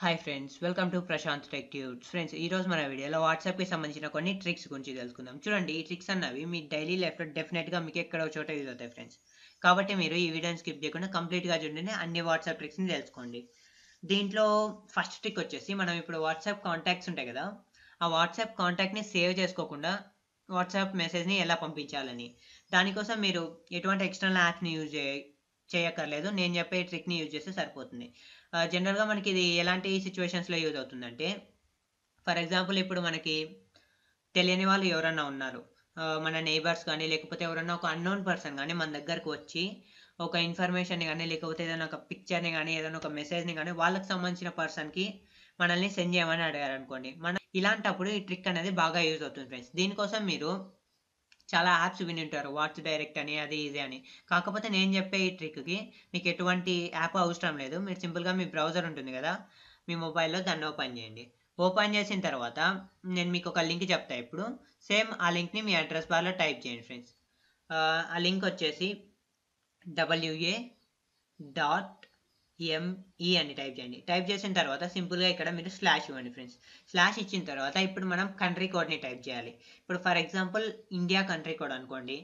hi friends welcome to Prashanth tech tubes friends ఈ రోజు మన వీడియోలో వాట్సాప్కి సంబంధించిన కొన్ని ట్రిక్స్ గురించి తెలుసుకుందాం చూడండి ఈ ట్రిక్స్ అన్నవి మీ డైలీ లైఫ్లో డెఫినెట్గా మీకు ఎక్కడో చోట యూజ్ అవుతాయి ఫ్రెండ్స్ కాబట్టి మీరు ఈ వీడియోని స్కిప్ చేయకుండా కంప్లీట్గా చూడండి అన్ని వాట్సాప్ ట్రిక్స్ని తెలుసుకోండి దీంట్లో ఫస్ట్ ట్రిక్ వచ్చేసి మనం ఇప్పుడు వాట్సాప్ కాంటాక్ట్స్ ఉంటాయి కదా ఆ వాట్సాప్ కాంటాక్ట్ని సేవ్ చేసుకోకుండా వాట్సాప్ మెసేజ్ని ఎలా పంపించాలని దానికోసం మీరు ఎటువంటి ఎక్స్టర్నల్ యాప్ని యూజ్ చేయ చేయక్కర్లేదు నేను చెప్పే ట్రిక్ని యూజ్ చేస్తే సరిపోతుంది జనరల్గా మనకి ఇది ఎలాంటి సిచ్యువేషన్స్లో యూజ్ అవుతుందంటే ఫర్ ఎగ్జాంపుల్ ఇప్పుడు మనకి తెలియని వాళ్ళు ఎవరన్నా ఉన్నారు మన నైబర్స్ కానీ లేకపోతే ఎవరన్నా ఒక అన్నోన్ పర్సన్ కానీ మన దగ్గరకు వచ్చి ఒక ఇన్ఫర్మేషన్ కానీ లేకపోతే ఏదైనా ఒక పిక్చర్ని కానీ ఏదైనా ఒక మెసేజ్ని కానీ వాళ్ళకి సంబంధించిన పర్సన్కి మనల్ని సెండ్ చేయమని అడిగారు అనుకోండి మన ఇలాంటప్పుడు ఈ ట్రిక్ అనేది బాగా యూజ్ అవుతుంది ఫ్రెండ్స్ దీనికోసం మీరు చాలా యాప్స్ విని ఉంటారు వాట్స్ డైరెక్ట్ అని అది ఇది అని కాకపోతే నేను చెప్పే ఈ ట్రిక్కి మీకు ఎటువంటి యాప్ అవసరం లేదు మీరు సింపుల్గా మీ బ్రౌజర్ ఉంటుంది కదా మీ మొబైల్లో దాన్ని ఓపెన్ చేయండి ఓపెన్ చేసిన తర్వాత నేను మీకు ఒక లింక్ చెప్తా ఇప్పుడు సేమ్ ఆ లింక్ని మీ అడ్రస్ బార్లో టైప్ చేయండి ఫ్రెండ్స్ ఆ లింక్ వచ్చేసి డబ్ల్యూఏ డాట్ ఎంఈ e అని టైప్ చేయండి టైప్ చేసిన తర్వాత సింపుల్గా ఇక్కడ మీరు స్లాష్ ఇవ్వండి ఫ్రెండ్స్ స్లాష్ ఇచ్చిన తర్వాత ఇప్పుడు మనం కంట్రీ కోడ్ని టైప్ చేయాలి ఇప్పుడు for example India country code అనుకోండి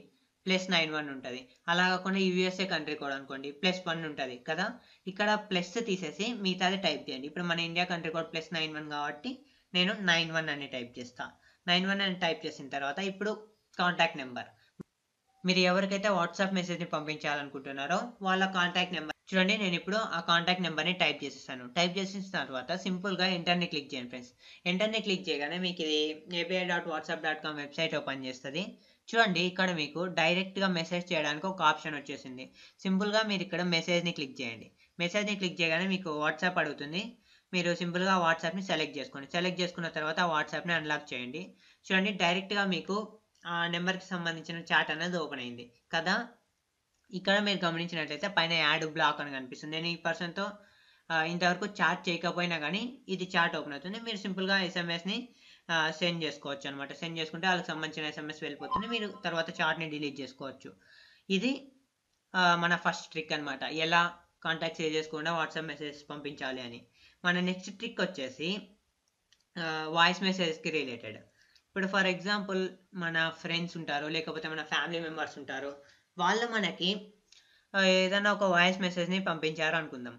ప్లస్ నైన్ వన్ ఉంటుంది అలా కాకుండా యూఎస్ఏ కంట్రీ కోడ్ అనుకోండి ప్లస్ వన్ ఉంటుంది కదా ఇక్కడ ప్లస్ తీసేసి మిగతాది టైప్ చేయండి ఇప్పుడు మన India country code plus nine one కాబట్టి నేను నైన్ వన్ అని టైప్ చేస్తాను నైన్ వన్ అని టైప్ చేసిన తర్వాత ఇప్పుడు కాంటాక్ట్ నెంబర్ మీరు ఎవరికైతే వాట్సాప్ మెసేజ్ని పంపించాలనుకుంటున్నారో వాళ్ళ కాంటాక్ట్ నెంబర్ చూడండి నేను ఇప్పుడు ఆ కాంటాక్ట్ నెంబర్ని టైప్ చేసేస్తాను టైప్ చేసిన తర్వాత సింపుల్గా ఎంటర్ని క్లిక్ చేయండి ఫ్రెండ్స్ ఎంటర్ని క్లిక్ చేయగానే మీకు ఇది API dot WhatsApp dot com website open చేస్తుంది చూడండి ఇక్కడ మీకు డైరెక్ట్గా మెసేజ్ చేయడానికి ఒక ఆప్షన్ వచ్చేసింది సింపుల్గా మీరు ఇక్కడ మెసేజ్ని క్లిక్ చేయండి మెసేజ్ని క్లిక్ చేయగానే మీకు వాట్సాప్ అడుగుతుంది మీరు సింపుల్గా వాట్సాప్ని సెలెక్ట్ చేసుకోండి సెలెక్ట్ చేసుకున్న తర్వాత వాట్సాప్ని అన్లాక్ చేయండి చూడండి డైరెక్ట్గా మీకు ఆ నెంబర్కి సంబంధించిన చాట్ అనేది ఓపెన్ అయింది కదా ఇక్కడ మీరు గమనించినట్లయితే పైన యాడ్ బ్లాక్ అని కనిపిస్తుంది నేను ఈ పర్సన్తో ఇంతవరకు చాట్ చేయకపోయినా కానీ ఇది చాట్ ఓపెన్ అవుతుంది మీరు సింపుల్గా ఎస్ఎంఎస్ని సెండ్ చేసుకోవచ్చు అనమాట సెండ్ చేసుకుంటే వాళ్ళకి సంబంధించిన ఎస్ఎంఎస్ వెళ్ళిపోతుంది మీరు తర్వాత చాట్ని డిలీట్ చేసుకోవచ్చు ఇది మన ఫస్ట్ ట్రిక్ అనమాట ఎలా కాంటాక్ట్ చేసుకోకుండా వాట్సాప్ మెసేజ్ పంపించాలి అని మన నెక్స్ట్ ట్రిక్ వచ్చేసి వాయిస్ మెసేజ్కి రిలేటెడ్ ఇప్పుడు ఫర్ ఎగ్జాంపుల్ మన ఫ్రెండ్స్ ఉంటారు లేకపోతే మన ఫ్యామిలీ మెంబర్స్ ఉంటారు వాళ్ళు మనకి ఏదైనా ఒక వాయిస్ మెసేజ్ని పంపించారు అనుకుందాం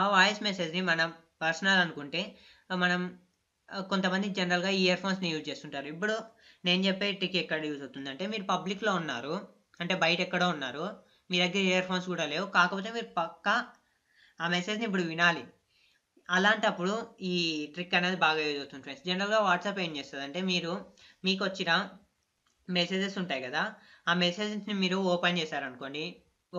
ఆ వాయిస్ మెసేజ్ని మనం పర్సనల్ అనుకుంటే మనం కొంతమంది జనరల్గా ఇయర్ ఫోన్స్ని యూజ్ చేస్తుంటారు ఇప్పుడు నేను చెప్పే ట్రిక్ ఎక్కడ యూజ్ అవుతుందంటే మీరు పబ్లిక్లో ఉన్నారు అంటే బయట ఎక్కడో ఉన్నారు మీ దగ్గర ఇయర్ ఫోన్స్ కూడా లేవు కాకపోతే మీరు పక్కా ఆ మెసేజ్ని ఇప్పుడు వినాలి అలాంటప్పుడు ఈ ట్రిక్ అనేది బాగా యూజ్ అవుతుంది ఫ్రెండ్స్ జనరల్గా వాట్సాప్ ఏం చేస్తుంది అంటే మీరు మీకు వచ్చిన మెసేజెస్ ఉంటాయి కదా ఆ మెసేజ్ని మీరు ఓపెన్ చేశారనుకోండి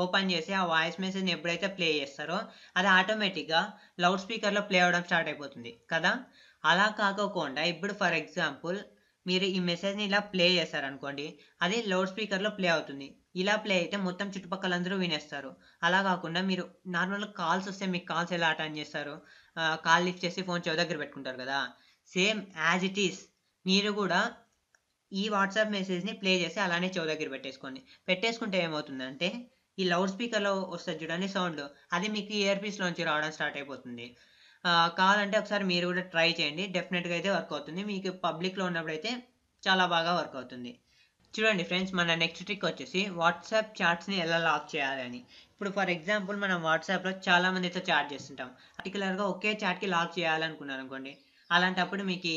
ఓపెన్ చేసి ఆ వాయిస్ మెసేజ్ని ఎప్పుడైతే ప్లే చేస్తారో అది ఆటోమేటిక్గా లౌడ్ స్పీకర్లో ప్లే అవడం స్టార్ట్ అయిపోతుంది కదా అలా కాకోకుండా ఇప్పుడు ఫర్ ఎగ్జాంపుల్ మీరు ఈ మెసేజ్ని ఇలా ప్లే చేశారనుకోండి అది లౌడ్ స్పీకర్లో ప్లే అవుతుంది ఇలా ప్లే అయితే మొత్తం చుట్టుపక్కల అందరూ వినేస్తారు అలా కాకుండా మీరు నార్మల్గా కాల్స్ వస్తే మీకు కాల్స్ ఎలా అటెండ్ చేస్తారు కాల్ లిఫ్ట్ చేసి ఫోన్ చెవి దగ్గర పెట్టుకుంటారు కదా సేమ్ యాజ్ ఇట్ ఈస్ మీరు కూడా ఈ వాట్సాప్ మెసేజ్ని ప్లే చేసి అలానే చెవు దగ్గర పెట్టేసుకోండి పెట్టేసుకుంటే ఏమవుతుందంటే ఈ లౌడ్ స్పీకర్లో వస్తుంది చూడండి సౌండ్ అది మీకు ఇయర్ రావడం స్టార్ట్ అయిపోతుంది కావాలంటే ఒకసారి మీరు కూడా ట్రై చేయండి డెఫినెట్గా అయితే వర్క్ అవుతుంది మీకు పబ్లిక్లో ఉన్నప్పుడు అయితే చాలా బాగా వర్క్ అవుతుంది చూడండి ఫ్రెండ్స్ మన నెక్స్ట్ ట్రిక్ వచ్చేసి వాట్సాప్ చాట్స్ని ఎలా లాక్ చేయాలని ఇప్పుడు ఫర్ ఎగ్జాంపుల్ మనం వాట్సాప్లో చాలా మందితో చాట్ చేస్తుంటాం పర్టికులర్గా ఒకే చాట్కి లాక్ చేయాలనుకున్నారు అనుకోండి అలాంటప్పుడు మీకు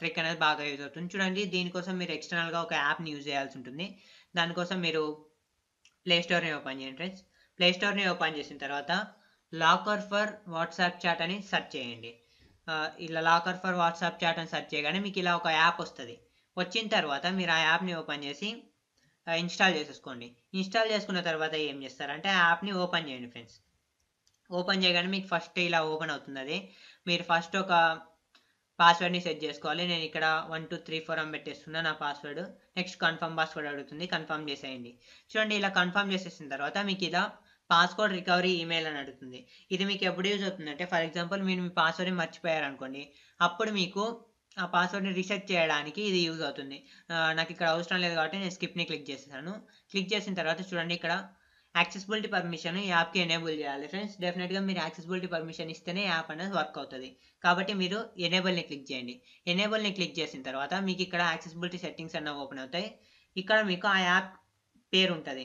ట్రిక్ అనేది బాగా యూజ్ అవుతుంది చూడండి దీనికోసం మీరు ఎక్స్టర్నల్గా ఒక యాప్ని యూజ్ చేయాల్సి ఉంటుంది దానికోసం మీరు ప్లేస్టోర్ని ఓపెన్ చేయండి ఫ్రెండ్స్ ప్లేస్టోర్ని ఓపెన్ చేసిన తర్వాత లాకర్ ఫర్ వాట్సాప్ చాట్ అని సెర్చ్ చేయండి ఇలా లాకర్ ఫర్ వాట్సాప్ చాట్ అని సెర్చ్ చేయగానే మీకు ఇలా ఒక యాప్ వస్తుంది వచ్చిన తర్వాత మీరు ఆ యాప్ని ఓపెన్ చేసి ఇన్స్టాల్ చేసేసుకోండి ఇన్స్టాల్ చేసుకున్న తర్వాత ఏం చేస్తారంటే ఆ యాప్ని ఓపెన్ చేయండి ఫ్రెండ్స్ ఓపెన్ చేయగానే మీకు ఫస్ట్ ఇలా ఓపెన్ అవుతుంది అది మీరు ఫస్ట్ ఒక పాస్వర్డ్ని సెట్ చేసుకోవాలి నేను ఇక్కడ వన్ టూ త్రీ ఫోర్ అని పెట్టేస్తున్నాను నా పాస్వర్డ్ నెక్స్ట్ కన్ఫర్మ్ పాస్వర్డ్ అడుగుతుంది కన్ఫర్మ్ చేసేయండి చూడండి ఇలా కన్ఫర్మ్ చేసేసిన తర్వాత మీకు ఇలా పాస్వర్డ్ రికవరీ ఈమెయిల్ అని అడుగుతుంది ఇది మీకు ఎప్పుడు యూజ్ అవుతుందంటే ఫర్ ఎగ్జాంపుల్ మీరు మీ పాస్వర్డ్ని మర్చిపోయారనుకోండి అప్పుడు మీకు ఆ పాస్వర్డ్ని రీసెట్ చేయడానికి ఇది యూజ్ అవుతుంది నాకు ఇక్కడ అవసరం లేదు కాబట్టి నేను స్కిప్ని క్లిక్ చేసేసాను క్లిక్ చేసిన తర్వాత చూడండి ఇక్కడ యాక్సెసిబిలిటీ పర్మిషన్ యాప్కి ఎనేబుల్ చేయాలి ఫ్రెండ్స్ డెఫినెట్గా మీరు యాక్సెసిబిలిటీ పర్మిషన్ ఇస్తేనే యాప్ అనేది వర్క్ అవుతుంది కాబట్టి మీరు ఎనేబుల్ని క్లిక్ చేయండి ఎనేబుల్ని క్లిక్ చేసిన తర్వాత మీకు ఇక్కడ యాక్సెసిబిలిటీ సెట్టింగ్స్ అన్న ఓపెన్ అవుతాయి ఇక్కడ మీకు ఆ యాప్ పేరు ఉంటుంది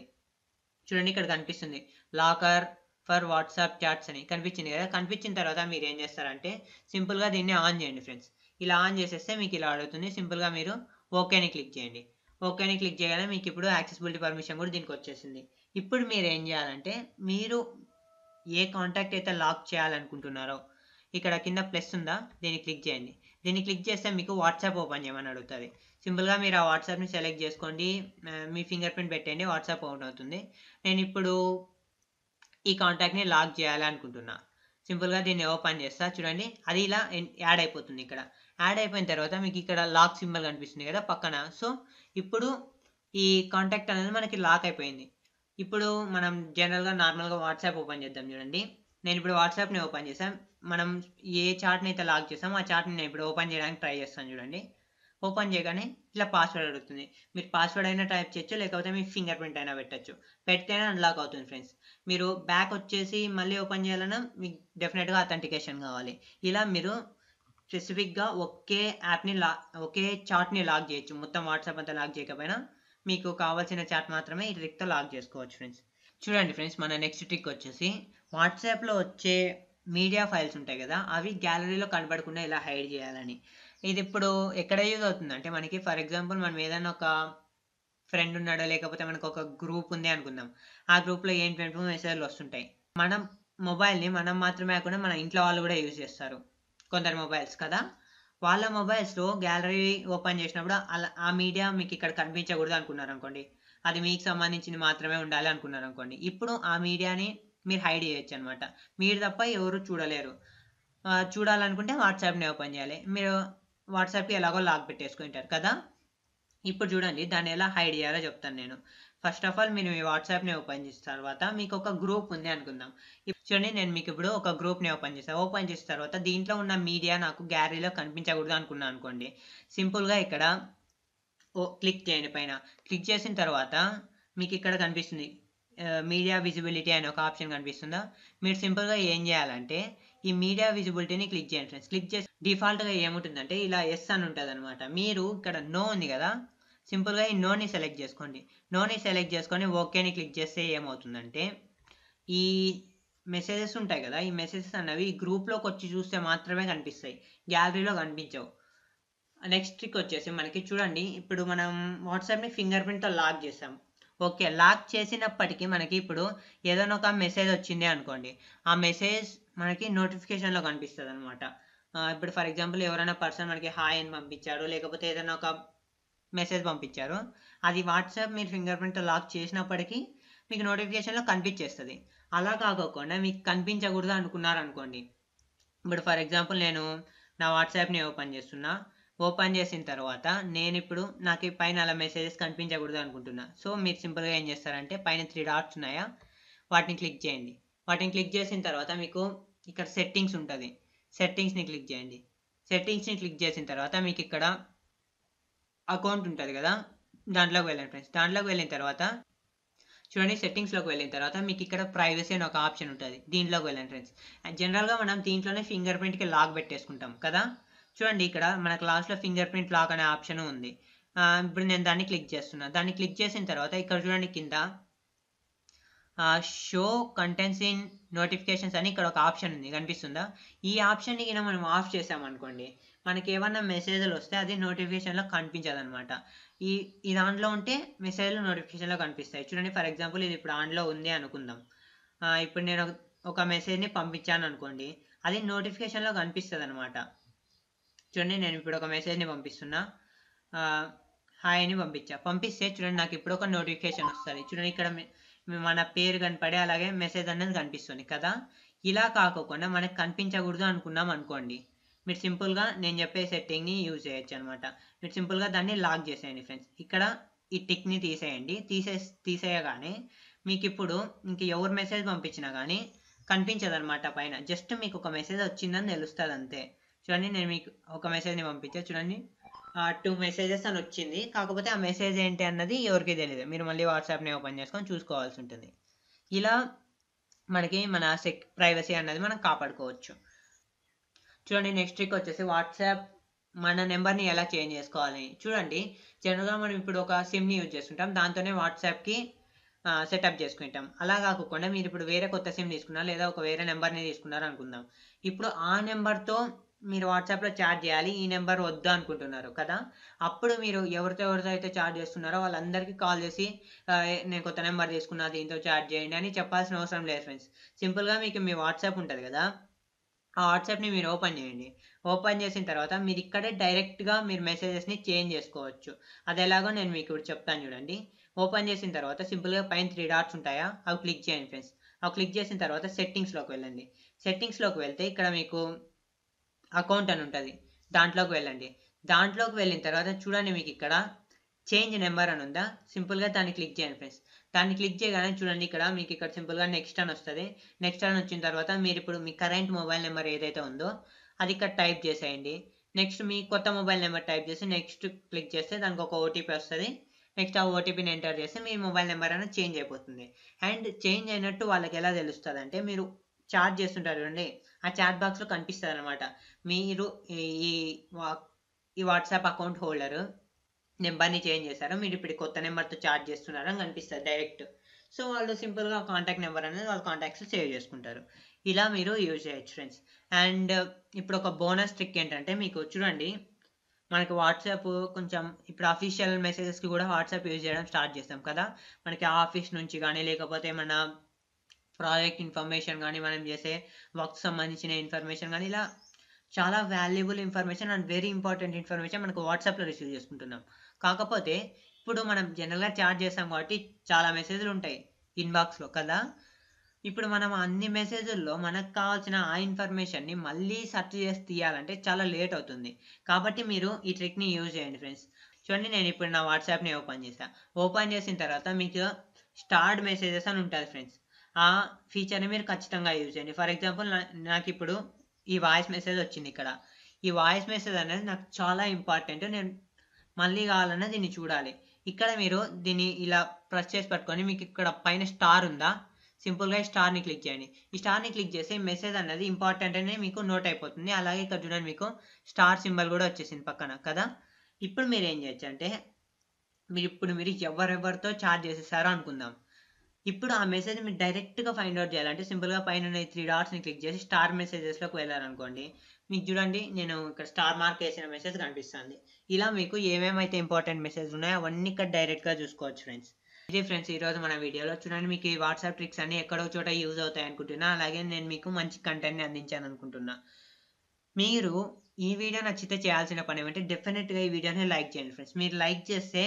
చూడండి ఇక్కడ కనిపిస్తుంది లాకర్ ఫర్ వాట్సాప్ చాట్స్ అని కనిపించింది కదా కనిపించిన తర్వాత మీరు ఏం చేస్తారంటే సింపుల్గా దీన్ని ఆన్ చేయండి ఫ్రెండ్స్ ఇలా ఆన్ చేసేస్తే మీకు ఇలా అడుగుతుంది సింపుల్గా మీరు ఓకేని క్లిక్ చేయండి ఓకేని క్లిక్ చేయగానే మీకు ఇప్పుడు యాక్సెసిబిలిటీ పర్మిషన్ కూడా దీనికి వచ్చేసింది ఇప్పుడు మీరు ఏం చేయాలంటే మీరు ఏ కాంటాక్ట్ అయితే లాక్ చేయాలనుకుంటున్నారో ఇక్కడ కింద ప్లస్ ఉందా దీన్ని క్లిక్ చేయండి దీన్ని క్లిక్ చేస్తే మీకు వాట్సాప్ ఓపెన్ చేయమని అడుగుతుంది సింపుల్గా మీరు ఆ వాట్సాప్ని సెలెక్ట్ చేసుకోండి మీ ఫింగర్ ప్రింట్ పెట్టండి వాట్సాప్ ఓపెన్ అవుతుంది నేను ఇప్పుడు ఈ కాంటాక్ట్ని లాక్ చేయాలనుకుంటున్నా సింపుల్గా దీన్ని ఓపెన్ చేస్తా చూడండి అది ఇలా యాడ్ అయిపోతుంది ఇక్కడ యాడ్ అయిపోయిన తర్వాత మీకు ఇక్కడ లాక్ సింబల్ కనిపిస్తుంది కదా పక్కన సో ఇప్పుడు ఈ కాంటాక్ట్ అనేది మనకి లాక్ అయిపోయింది ఇప్పుడు మనం జనరల్గా నార్మల్గా వాట్సాప్ ఓపెన్ చేద్దాం చూడండి నేను ఇప్పుడు వాట్సాప్ని ఓపెన్ చేసాం మనం ఏ చాట్ని అయితే లాక్ చేసామో ఆ చాట్ని నేను ఇప్పుడు ఓపెన్ చేయడానికి ట్రై చేస్తాను చూడండి ఓపెన్ చేయగానే ఇట్లా పాస్వర్డ్ అడుగుతుంది మీరు పాస్వర్డ్ అయినా టైప్ చేయొచ్చు లేకపోతే మీ ఫింగర్ ప్రింట్ అయినా పెట్టచ్చు పెడితేనే అన్లాక్ అవుతుంది ఫ్రెండ్స్ మీరు బ్యాక్ వచ్చేసి మళ్ళీ ఓపెన్ చేయాలన్నా మీకు డెఫినెట్గా అథెంటికేషన్ కావాలి ఇలా మీరు స్పెసిఫిక్గా ఒకే యాప్ని లా ఒకే చాట్ని లాక్ చేయొచ్చు మొత్తం వాట్సాప్ అంతా లాక్ చేయకపోయినా మీకు కావాల్సిన చాట్ మాత్రమే ఈ ట్రిక్తో లాక్ చేసుకోవచ్చు ఫ్రెండ్స్ చూడండి ఫ్రెండ్స్ మన నెక్స్ట్ ట్రిక్ వచ్చేసి వాట్సాప్లో వచ్చే మీడియా ఫైల్స్ ఉంటాయి కదా అవి గ్యాలరీలో కనబడకుండా ఇలా హైడ్ చేయాలని ఇది ఇప్పుడు ఎక్కడ యూజ్ అవుతుంది అంటే మనకి ఫర్ ఎగ్జాంపుల్ మనం ఏదైనా ఒక ఫ్రెండ్ ఉన్నాడో లేకపోతే మనకు ఒక గ్రూప్ ఉంది అనుకుందాం ఆ గ్రూప్లో ఏంటంటే మెసేజ్లు వస్తుంటాయి మనం మొబైల్ని మనం మాత్రమే కాకుండా మన ఇంట్లో వాళ్ళు కూడా యూజ్ చేస్తారు కొందరు మొబైల్స్ కదా వాళ్ళ మొబైల్స్లో గ్యాలరీ ఓపెన్ చేసినప్పుడు అలా ఆ మీడియా మీకు ఇక్కడ కనిపించకూడదు అనుకున్నారు అనుకోండి అది మీకు సంబంధించింది మాత్రమే ఉండాలి అనుకున్నారు అనుకోండి ఇప్పుడు ఆ మీడియాని మీరు హైడ్ చేయొచ్చు అనమాట మీరు తప్ప ఎవరు చూడలేరు చూడాలనుకుంటే వాట్సాప్ని ఓపెన్ చేయాలి మీరు వాట్సాప్కి ఎలాగో లాక్ పెట్టేసుకుంటారు కదా ఇప్పుడు చూడండి దాన్ని ఎలా హైడ్ చేయాలో చెప్తాను నేను ఫస్ట్ ఆఫ్ ఆల్ మీరు మీ వాట్సాప్ని ఓపెన్ చేసిన తర్వాత మీకు ఒక గ్రూప్ ఉంది అనుకుందాం చూడండి నేను మీకు ఇప్పుడు ఒక గ్రూప్ని ఓపెన్ చేస్తాను ఓపెన్ చేసిన తర్వాత దీంట్లో ఉన్న మీడియా నాకు గ్యాలరీలో కనిపించకూడదు అనుకున్నాను అనుకోండి సింపుల్గా ఇక్కడ ఓ క్లిక్ చేయండి పైన క్లిక్ చేసిన తర్వాత మీకు ఇక్కడ కనిపిస్తుంది మీడియా విజిబిలిటీ అనే ఒక ఆప్షన్ కనిపిస్తుందా మీరు సింపుల్గా ఏం చేయాలంటే ఈ మీడియా విజిబిలిటీని క్లిక్ చేయండి ఫ్రెండ్స్ క్లిక్ చేసి డిఫాల్ట్గా ఏముంటుందంటే ఇలా ఎస్ అని ఉంటుంది అనమాట మీరు ఇక్కడ నో ఉంది కదా సింపుల్గా ఈ నోని సెలెక్ట్ చేసుకోండి నోని సెలెక్ట్ చేసుకొని ఓకేని క్లిక్ చేస్తే ఏమవుతుందంటే ఈ మెసేజెస్ ఉంటాయి కదా ఈ మెసేజెస్ అన్నవి ఈ గ్రూప్లోకి వచ్చి చూస్తే మాత్రమే కనిపిస్తాయి గ్యాలరీలో కనిపించవు నెక్స్ట్ ట్రిక్ వచ్చేసి మనకి చూడండి ఇప్పుడు మనం వాట్సాప్ని ఫింగర్ ప్రింట్తో లాక్ చేసాం ఓకే లాక్ చేసినప్పటికీ మనకి ఇప్పుడు ఏదైనా ఒక మెసేజ్ వచ్చింది అనుకోండి ఆ మెసేజ్ మనకి నోటిఫికేషన్లో కనిపిస్తుంది అనమాట ఇప్పుడు ఫర్ ఎగ్జాంపుల్ ఎవరైనా పర్సన్ మనకి హాయ్ అని పంపించాడు లేకపోతే ఏదైనా ఒక మెసేజ్ పంపించారు అది వాట్సాప్ మీరు ఫింగర్ ప్రింట్ లాక్ చేసినప్పటికీ మీకు నోటిఫికేషన్లో కనిపించేస్తుంది అలా కాకోకుండా మీకు కనిపించకూడదు అనుకున్నారనుకోండి ఇప్పుడు ఫర్ ఎగ్జాంపుల్ నేను నా వాట్సాప్ని ఓపెన్ చేస్తున్నా ఓపెన్ చేసిన తర్వాత నేను ఇప్పుడు నాకు పైన అలా మెసేజెస్ కనిపించకూడదు అనుకుంటున్నా సో మీరు సింపుల్గా ఏం చేస్తారంటే పైన త్రీ డాట్స్ ఉన్నాయా వాటిని క్లిక్ చేయండి వాటిని క్లిక్ చేసిన తర్వాత మీకు ఇక్కడ సెట్టింగ్స్ ఉంటుంది సెట్టింగ్స్ని క్లిక్ చేయండి సెట్టింగ్స్ని క్లిక్ చేసిన తర్వాత మీకు ఇక్కడ అకౌంట్ ఉంటుంది కదా దాంట్లోకి వెళ్ళండి ఫ్రెండ్స్ దాంట్లోకి వెళ్ళిన తర్వాత చూడండి సెట్టింగ్స్లోకి వెళ్ళిన తర్వాత మీకు ఇక్కడ ప్రైవసీ అని ఒక ఆప్షన్ ఉంటుంది దీంట్లోకి వెళ్ళండి ఫ్రెండ్స్ అండ్ జనరల్గా మనం దీంట్లోనే ఫింగర్ ప్రింట్కి లాక్ పెట్టేసుకుంటాం కదా చూడండి ఇక్కడ మనకు లాస్ట్లో ఫింగర్ ప్రింట్ లాక్ అనే ఆప్షన్ ఉంది ఇప్పుడు నేను దాన్ని క్లిక్ చేస్తున్నాను దాన్ని క్లిక్ చేసిన తర్వాత ఇక్కడ చూడండి కింద షో కంటెంట్స్ ఇన్ నోటిఫికేషన్స్ అని ఇక్కడ ఒక ఆప్షన్ ఉంది కనిపిస్తుందా ఈ ఆప్షన్ని మనం ఆఫ్ చేసామనుకోండి మనకి ఏమన్నా మెసేజ్లు వస్తే అది నోటిఫికేషన్లో అనమాట ఈ ఈ దాంట్లో ఉంటే మెసేజ్లు నోటిఫికేషన్లో కనిపిస్తాయి చూడండి ఫర్ ఎగ్జాంపుల్ ఇది ఇప్పుడు ఆన్లో ఉంది అనుకుందాం ఇప్పుడు నేను ఒక మెసేజ్ని పంపించాను అనుకోండి అది నోటిఫికేషన్లో కనిపిస్తుంది అనమాట చూడండి నేను ఇప్పుడు ఒక మెసేజ్ని పంపిస్తున్నా హాయ్ అని పంపించా పంపిస్తే చూడండి నాకు ఇప్పుడు ఒక నోటిఫికేషన్ వస్తుంది చూడండి ఇక్కడ మన పేరు కనపడే అలాగే మెసేజ్ అనేది కనిపిస్తుంది కదా ఇలా కాకుండా మనకు కనిపించకూడదు అనుకున్నాం అనుకోండి మీరు సింపుల్గా నేను చెప్పే సెట్టింగ్ని యూజ్ చేయొచ్చు అనమాట మీరు సింపుల్గా దాన్ని లాక్ చేసేయండి ఫ్రెండ్స్ ఇక్కడ ఈ టిక్ని తీసేయండి తీసే తీసేయగానే మీకు ఇప్పుడు ఇంక ఎవరు మెసేజ్ పంపించినా కానీ కనిపించదు అనమాట పైన జస్ట్ మీకు ఒక మెసేజ్ వచ్చిందని తెలుస్తుంది అంతే చూడండి నేను మీకు ఒక మెసేజ్ని పంపించా చూడండి టూ మెసేజెస్ అని వచ్చింది కాకపోతే ఆ మెసేజ్ ఏంటి అన్నది ఎవరికి తెలియదు మీరు మళ్ళీ వాట్సాప్ని ఓపెన్ చేసుకొని చూసుకోవాల్సి ఉంటుంది ఇలా మనకి మన సెక్ ప్రైవసీ అన్నది మనం కాపాడుకోవచ్చు చూడండి నెక్స్ట్ ట్రిక్ వచ్చేసి వాట్సాప్ మన నెంబర్ని ఎలా చేంజ్ చేసుకోవాలి చూడండి జనరల్గా మనం ఇప్పుడు ఒక సిమ్ని యూజ్ చేసుకుంటాం దాంతోనే వాట్సాప్కి సెటప్ చేసుకుంటాం అలా కాకుండా మీరు ఇప్పుడు వేరే కొత్త సిమ్ తీసుకున్నారు లేదా ఒక వేరే నెంబర్ని తీసుకున్నారు అనుకుందాం ఇప్పుడు ఆ నెంబర్తో మీరు వాట్సాప్లో చాట్ చేయాలి ఈ నెంబర్ వద్దు అనుకుంటున్నారు కదా అప్పుడు మీరు ఎవరితో ఎవరితో అయితే చాట్ చేస్తున్నారో వాళ్ళందరికీ కాల్ చేసి నేను కొత్త నెంబర్ తీసుకున్నా దీంతో చాట్ చేయండి అని చెప్పాల్సిన అవసరం లేదు ఫ్రెండ్స్ సింపుల్గా మీకు మీ వాట్సాప్ ఉంటుంది కదా ఆ వాట్సాప్ని మీరు ఓపెన్ చేయండి ఓపెన్ చేసిన తర్వాత మీరు ఇక్కడే డైరెక్ట్గా మీరు మెసేజెస్ని చేంజ్ చేసుకోవచ్చు అది ఎలాగో నేను మీకు ఇప్పుడు చెప్తాను చూడండి ఓపెన్ చేసిన తర్వాత సింపుల్గా పైన త్రీ డాట్స్ ఉంటాయా అవి క్లిక్ చేయండి ఫ్రెండ్స్ అవి క్లిక్ చేసిన తర్వాత సెట్టింగ్స్లోకి వెళ్ళండి సెట్టింగ్స్లోకి వెళ్తే ఇక్కడ మీకు అకౌంట్ అని ఉంటుంది దాంట్లోకి వెళ్ళండి దాంట్లోకి వెళ్ళిన తర్వాత చూడండి మీకు ఇక్కడ చేంజ్ నెంబర్ అని ఉందా సింపుల్గా దాన్ని క్లిక్ చేయండి ఫ్రెండ్స్ దాన్ని క్లిక్ చేయగానే చూడండి ఇక్కడ మీకు ఇక్కడ సింపుల్గా నెక్స్ట్ అని వస్తుంది నెక్స్ట్ అని వచ్చిన తర్వాత మీరు ఇప్పుడు మీ కరెంట్ మొబైల్ నెంబర్ ఏదైతే ఉందో అది ఇక్కడ టైప్ చేసేయండి నెక్స్ట్ మీ కొత్త మొబైల్ నెంబర్ టైప్ చేసి నెక్స్ట్ క్లిక్ చేస్తే దానికి ఒక ఓటీపీ వస్తుంది నెక్స్ట్ ఆ ఓటీపీని ఎంటర్ చేస్తే మీ మొబైల్ నెంబర్ అనేది చేంజ్ అయిపోతుంది అండ్ చేంజ్ అయినట్టు వాళ్ళకి ఎలా తెలుస్తుంది అంటే మీరు చార్జ్ చేస్తుంటారు చూడండి ఆ చాట్ బాక్స్లో కనిపిస్తుంది అనమాట మీరు ఈ ఈ వాట్సాప్ అకౌంట్ హోల్డరు నెంబర్ని చేంజ్ చేశారు మీరు ఇప్పుడు కొత్త నెంబర్తో చార్జ్ చేస్తున్నారు అని కనిపిస్తుంది డైరెక్ట్ సో వాళ్ళు సింపుల్గా కాంటాక్ట్ నెంబర్ అనేది వాళ్ళ కాంటాక్ట్స్ సేవ్ చేసుకుంటారు ఇలా మీరు యూజ్ చేయొచ్చు ఫ్రెండ్స్ అండ్ ఇప్పుడు ఒక బోనస్ ట్రిక్ ఏంటంటే మీకు చూడండి మనకి వాట్సాప్ కొంచెం ఇప్పుడు అఫీషియల్ మెసేజెస్కి కూడా వాట్సాప్ యూజ్ చేయడం స్టార్ట్ చేస్తాం కదా మనకి ఆఫీస్ నుంచి కానీ లేకపోతే మన ప్రాజెక్ట్ ఇన్ఫర్మేషన్ కానీ మనం చేసే వర్క్ సంబంధించిన ఇన్ఫర్మేషన్ కానీ ఇలా చాలా valuable information and very important information మనకు వాట్సాప్లో రిసీవ్ చేసుకుంటున్నాం కాకపోతే ఇప్పుడు మనం జనరల్గా చాట్ చేస్తాం కాబట్టి చాలా మెసేజ్లు ఉంటాయి ఇన్బాక్స్లో కదా ఇప్పుడు మనం అన్ని మెసేజ్ల్లో మనకు కావాల్సిన ఆ ఇన్ఫర్మేషన్ని మళ్ళీ సెర్చ్ చేసి తీయాలంటే చాలా లేట్ అవుతుంది కాబట్టి మీరు ఈ ట్రిక్ని యూజ్ చేయండి ఫ్రెండ్స్ చూడండి నేను ఇప్పుడు నా వాట్సాప్ని ఓపెన్ చేశాను ఓపెన్ చేసిన తర్వాత మీకు స్టార్డ్ మెసేజెస్ అని ఉంటుంది ఫ్రెండ్స్ ఆ ఫీచర్ని మీరు ఖచ్చితంగా యూజ్ చేయండి ఫర్ ఎగ్జాంపుల్ నాకు ఇప్పుడు ఈ వాయిస్ మెసేజ్ వచ్చింది ఇక్కడ ఈ వాయిస్ మెసేజ్ అనేది నాకు చాలా ఇంపార్టెంట్ నేను మళ్ళీ కావాలన్నా దీన్ని చూడాలి ఇక్కడ మీరు దీన్ని ఇలా ప్రెస్ చేసి పట్టుకొని మీకు ఇక్కడ పైన స్టార్ ఉందా సింపుల్గా ఈ స్టార్ని క్లిక్ చేయండి ఈ స్టార్ని క్లిక్ చేసి మెసేజ్ అన్నది ఇంపార్టెంట్ అనేది మీకు నోట్ అయిపోతుంది అలాగే ఇక్కడ చూడండి మీకు స్టార్ సింబల్ కూడా వచ్చేసింది పక్కన కదా ఇప్పుడు మీరు ఏం చేయొచ్చు అంటే మీరు ఇప్పుడు మీరు ఎవరెవరితో చార్జ్ చేసేసారో అనుకుందాం ఇప్పుడు ఆ మెసేజ్ మీరు డైరెక్ట్గా ఫైండ్ అవుట్ చేయాలంటే సింపుల్గా పైన త్రీ డాట్స్ని క్లిక్ చేసి స్టార్ మెసేజెస్లోకి వెళ్ళారనుకోండి మీకు చూడండి నేను ఇక్కడ స్టార్ మార్క్ వేసిన మెసేజ్ కనిపిస్తుంది ఇలా మీకు ఏమేమైతే ఇంపార్టెంట్ మెసేజ్ ఉన్నాయో అవన్నీ ఇక్కడ డైరెక్ట్గా చూసుకోవచ్చు ఫ్రెండ్స్ ఇదే ఫ్రెండ్స్ ఈరోజు మన వీడియోలో చూడండి మీకు ఈ వాట్సాప్ ట్రిక్స్ అన్ని ఎక్కడో చోట యూజ్ అవుతాయి అనుకుంటున్నా అలాగే నేను మీకు మంచి కంటెంట్ని అందించాను అనుకుంటున్నా మీరు ఈ వీడియో నచ్చితే చేయాల్సిన పని ఏమంటే డెఫినెట్గా ఈ వీడియోని లైక్ చేయండి ఫ్రెండ్స్ మీరు లైక్ చేస్తే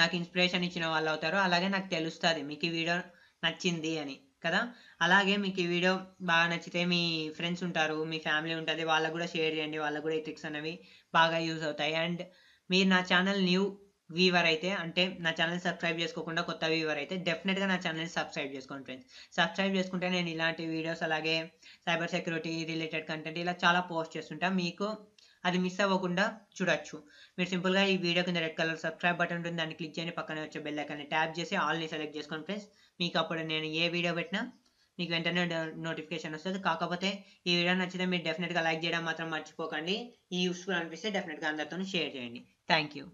నాకు ఇన్స్పిరేషన్ ఇచ్చిన వాళ్ళు అవుతారు అలాగే నాకు తెలుస్తుంది మీకు ఈ వీడియో నచ్చింది అని కదా అలాగే మీకు ఈ వీడియో బాగా నచ్చితే మీ ఫ్రెండ్స్ ఉంటారు మీ ఫ్యామిలీ ఉంటుంది వాళ్ళకు కూడా షేర్ చేయండి వాళ్ళకు కూడా ఈ ట్రిక్స్ అనేవి బాగా యూజ్ అవుతాయి అండ్ మీరు నా ఛానల్ న్యూ వీవర్ అయితే అంటే నా ఛానల్ సబ్స్క్రైబ్ చేసుకోకుండా కొత్త వీవర్ అయితే డెఫినెట్గా నా ఛానల్ని సబ్స్క్రైబ్ చేసుకోండి ఫ్రెండ్స్ సబ్స్క్రైబ్ చేసుకుంటే నేను ఇలాంటి వీడియోస్ అలాగే సైబర్ సెక్యూరిటీ రిలేటెడ్ కంటెంట్ ఇలా చాలా పోస్ట్ చేస్తుంటా మీకు అది మిస్ అవ్వకుండా చూడొచ్చు మీరు సింపుల్గా ఈ వీడియో కింద రెడ్ కలర్ సబ్స్క్రైబ్ బటన్ ఉంటుంది దాన్ని క్లిక్ చేయండి పక్కనే వచ్చే బెల్ ఐకాన్ని ట్యాప్ చేసి ఆల్ని సెలెక్ట్ చేసుకోండి ఫ్రెండ్స్ మీకు అప్పుడు నేను ఏ వీడియో పెట్టినా మీకు వెంటనే నోటిఫికేషన్ వస్తుంది కాకపోతే ఈ వీడియో నచ్చితే మీరు డెఫినెట్గా లైక్ చేయడం మాత్రం మర్చిపోకండి ఈ యూస్ఫుల్ అనిపిస్తే డెఫినెట్గా అందరితో షేర్ చేయండి థ్యాంక్ యూ